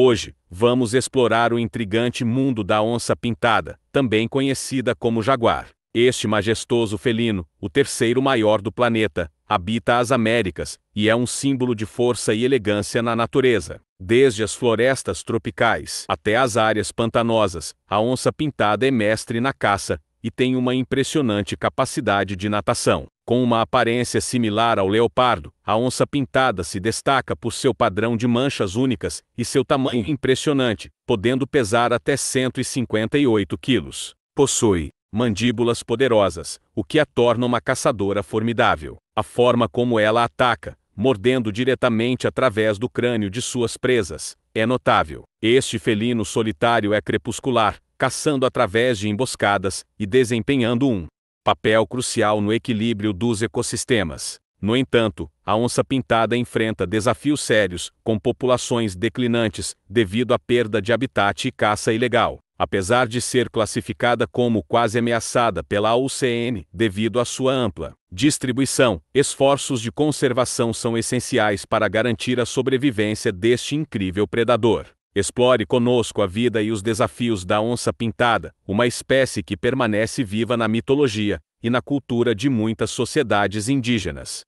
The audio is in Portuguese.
Hoje, vamos explorar o intrigante mundo da onça pintada, também conhecida como jaguar. Este majestoso felino, o terceiro maior do planeta, habita as Américas e é um símbolo de força e elegância na natureza. Desde as florestas tropicais até as áreas pantanosas, a onça pintada é mestre na caça, e tem uma impressionante capacidade de natação. Com uma aparência similar ao leopardo, a onça pintada se destaca por seu padrão de manchas únicas e seu tamanho impressionante, podendo pesar até 158 quilos. Possui mandíbulas poderosas, o que a torna uma caçadora formidável. A forma como ela ataca, mordendo diretamente através do crânio de suas presas, é notável. Este felino solitário é crepuscular, caçando através de emboscadas e desempenhando um papel crucial no equilíbrio dos ecossistemas. No entanto, a onça-pintada enfrenta desafios sérios, com populações declinantes, devido à perda de habitat e caça ilegal. Apesar de ser classificada como quase ameaçada pela UCN devido à sua ampla distribuição, esforços de conservação são essenciais para garantir a sobrevivência deste incrível predador. Explore conosco a vida e os desafios da onça-pintada, uma espécie que permanece viva na mitologia e na cultura de muitas sociedades indígenas.